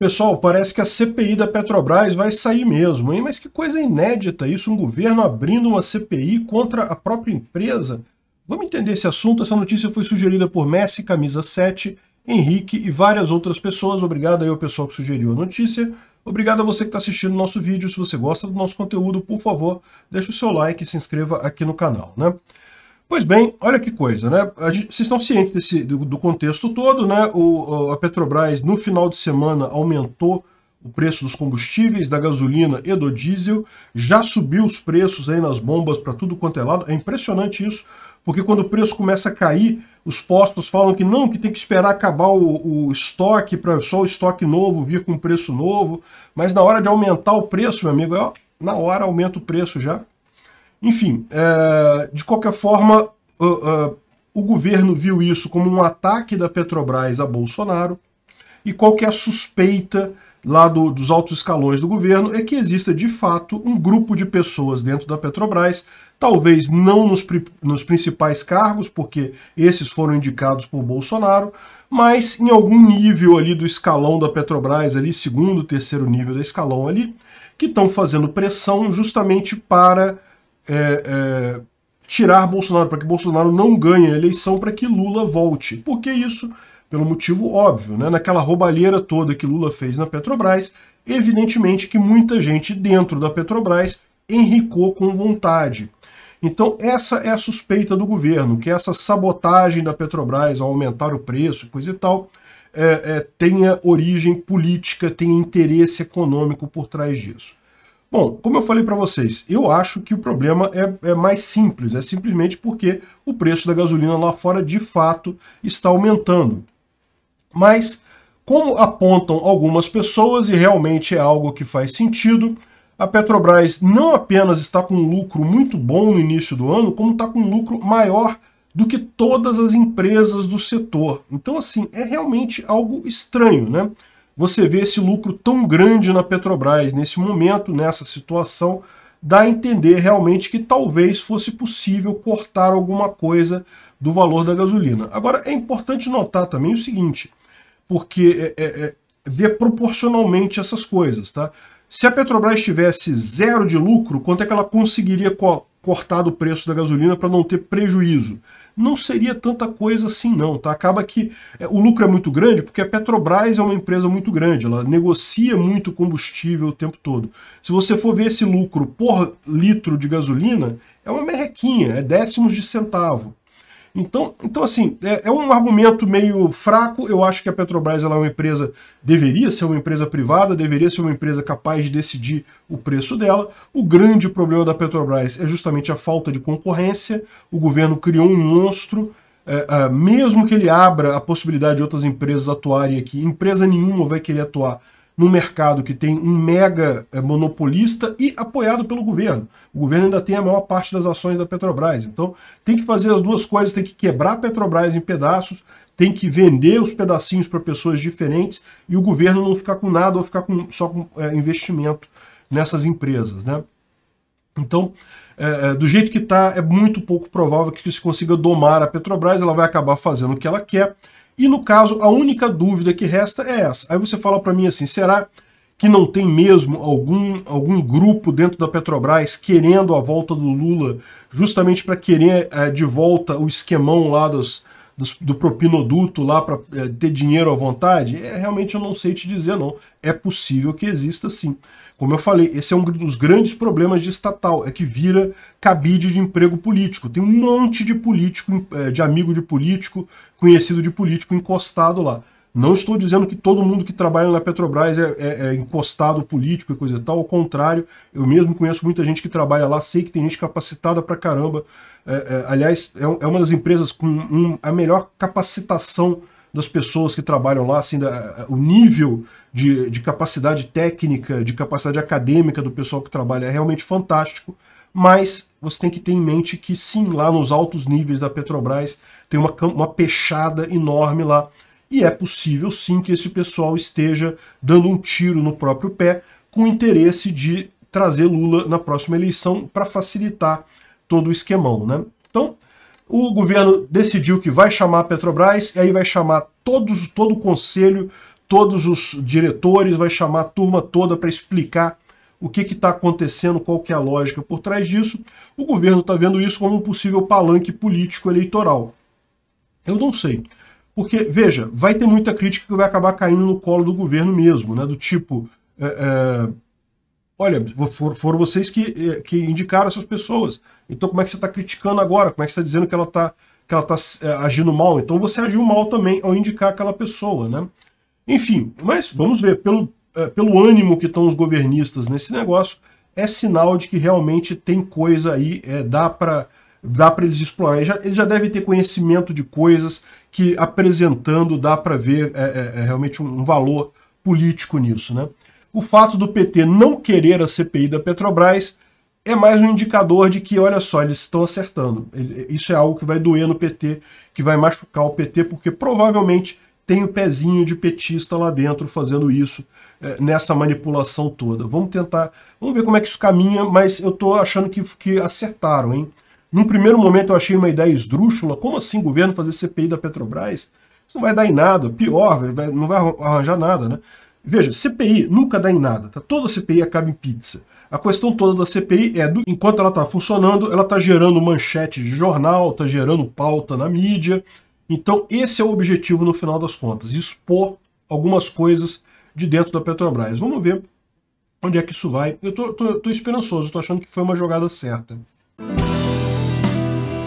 Pessoal, parece que a CPI da Petrobras vai sair mesmo, hein? Mas que coisa inédita isso, um governo abrindo uma CPI contra a própria empresa. Vamos entender esse assunto. Essa notícia foi sugerida por Messi, camisa 7, Henrique e várias outras pessoas. Obrigado aí ao pessoal que sugeriu a notícia. Obrigado a você que está assistindo o nosso vídeo. Se você gosta do nosso conteúdo, por favor, deixe o seu like e se inscreva aqui no canal, né? Pois bem, olha que coisa, né? vocês estão cientes desse, do, do contexto todo, né? O, a Petrobras, no final de semana, aumentou o preço dos combustíveis, da gasolina e do diesel, já subiu os preços aí nas bombas para tudo quanto é lado. É impressionante isso, porque quando o preço começa a cair, os postos falam que não, que tem que esperar acabar o, o estoque para só o estoque novo vir com um preço novo. Mas na hora de aumentar o preço, meu amigo, ó, na hora aumenta o preço já. Enfim, é, de qualquer forma, uh, uh, o governo viu isso como um ataque da Petrobras a Bolsonaro e qualquer é suspeita lá do, dos altos escalões do governo é que exista de fato um grupo de pessoas dentro da Petrobras, talvez não nos, nos principais cargos, porque esses foram indicados por Bolsonaro, mas em algum nível ali do escalão da Petrobras, ali segundo, terceiro nível do escalão ali, que estão fazendo pressão justamente para é, é, tirar Bolsonaro, para que Bolsonaro não ganhe a eleição, para que Lula volte. Por que isso? Pelo motivo óbvio, né? naquela roubalheira toda que Lula fez na Petrobras, evidentemente que muita gente dentro da Petrobras enricou com vontade. Então, essa é a suspeita do governo, que essa sabotagem da Petrobras ao aumentar o preço, coisa e tal, é, é tenha origem política, tenha interesse econômico por trás disso. Bom, como eu falei para vocês, eu acho que o problema é, é, mais simples, é simplesmente porque o preço da gasolina lá fora de fato está aumentando. Mas, como apontam algumas pessoas, e realmente é algo que faz sentido, a Petrobras não apenas está com um lucro muito bom no início do ano, como está com um lucro maior do que todas as empresas do setor. Então, assim, é realmente algo estranho, né? você vê esse lucro tão grande na Petrobras nesse momento, nessa situação, dá a entender realmente que talvez fosse possível cortar alguma coisa do valor da gasolina. Agora, é importante notar também o seguinte, porque é, é, é ver proporcionalmente essas coisas, tá? Se a Petrobras tivesse zero de lucro, quanto é que ela conseguiria co cortar do preço da gasolina para não ter prejuízo? não seria tanta coisa assim não, tá? Acaba que é, o lucro é muito grande porque a Petrobras é uma empresa muito grande, ela negocia muito combustível o tempo todo. Se você for ver esse lucro por litro de gasolina, é uma merrequinha, é décimos de centavo. Então, então assim, é, é, um argumento meio fraco. Eu acho que a Petrobras ela é uma empresa, deveria ser uma empresa privada, deveria ser uma empresa capaz de decidir o preço dela. O grande problema da Petrobras é justamente a falta de concorrência. O governo criou um monstro. É, é, mesmo que ele abra a possibilidade de outras empresas atuarem aqui, empresa nenhuma vai querer atuar num mercado que tem um mega eh, monopolista e apoiado pelo governo. O governo ainda tem a maior parte das ações da Petrobras. Então, tem que fazer as duas coisas, tem que quebrar a Petrobras em pedaços, tem que vender os pedacinhos para pessoas diferentes e o governo não ficar com nada ou ficar com, só com é, investimento nessas empresas, né? Então, é, do jeito que está, é muito pouco provável que se consiga domar a Petrobras, ela vai acabar fazendo o que ela quer, e no caso, a única dúvida que resta é essa. Aí você fala para mim assim, será que não tem mesmo algum, algum grupo dentro da Petrobras querendo a volta do Lula, justamente para querer eh, de volta o esquemão lá dos, do, do propiloduto lá para é, eh, ter dinheiro à vontade? É, realmente eu não sei te dizer, não. É possível que exista sim. Como eu falei, esse é um dos grandes problemas de estatal, é que vira cabide de emprego político. Tem um monte de político, eh, de amigo de político, conhecido de político encostado lá. Não estou dizendo que todo mundo que trabalha na Petrobras é, é, é encostado político e coisa e tal. Ao contrário, eu mesmo conheço muita gente que trabalha lá, sei que tem gente capacitada pra caramba. É, é aliás, é, é, uma das empresas com um, a melhor capacitação das pessoas que trabalham lá, assim, da, o nível de, de capacidade técnica, de capacidade acadêmica do pessoal que trabalha é realmente fantástico mas você tem que ter em mente que sim, lá nos altos níveis da Petrobras tem uma, uma pechada enorme lá e é possível sim que esse pessoal esteja dando um tiro no próprio pé com o interesse de trazer Lula na próxima eleição para facilitar todo o esquemão. Né? Então, o governo decidiu que vai chamar a Petrobras, e aí vai chamar todos, todo o conselho, todos os diretores, vai chamar a turma toda para explicar o que está acontecendo, qual que é a lógica por trás disso. O governo está vendo isso como um possível palanque político eleitoral. Eu não sei. Porque, veja, vai ter muita crítica que vai acabar caindo no colo do governo mesmo, né? Do tipo. É, é, olha, for, foram vocês que, é, que indicaram essas pessoas. Então como é que você está criticando agora? Como é que você está dizendo que ela está que ela tá, é, agindo mal? Então você agiu mal também ao indicar aquela pessoa, né? Enfim, mas vamos ver, pelo, é, pelo ânimo que estão os governistas nesse negócio, é sinal de que realmente tem coisa aí, é, dá para dá para eles explorar. Ele já, ele já deve ter conhecimento de coisas que apresentando dá para ver é, é, é realmente um valor político nisso. Né? O fato do PT não querer a CPI da Petrobras é mais um indicador de que, olha só, eles estão acertando. É, isso é algo que vai doer no PT, que vai machucar o PT, porque provavelmente tem o pezinho de petista lá dentro fazendo isso, é, nessa manipulação toda. Vamos tentar, vamos ver como é que isso caminha, mas eu estou achando que, que acertaram, hein? Num primeiro momento eu achei uma ideia esdrúxula. Como assim o governo fazer CPI da Petrobras? Isso não vai dar em nada. Pior, não vai arranjar nada, né? Veja, CPI nunca dá em nada. Tá? Toda CPI acaba em pizza. A questão toda da CPI é, do, enquanto ela está funcionando, ela está gerando manchete de jornal, está gerando pauta na mídia. Então esse é o objetivo no final das contas, expor algumas coisas de dentro da Petrobras. Vamos ver onde é que isso vai. Eu estou esperançoso, estou achando que foi uma jogada certa.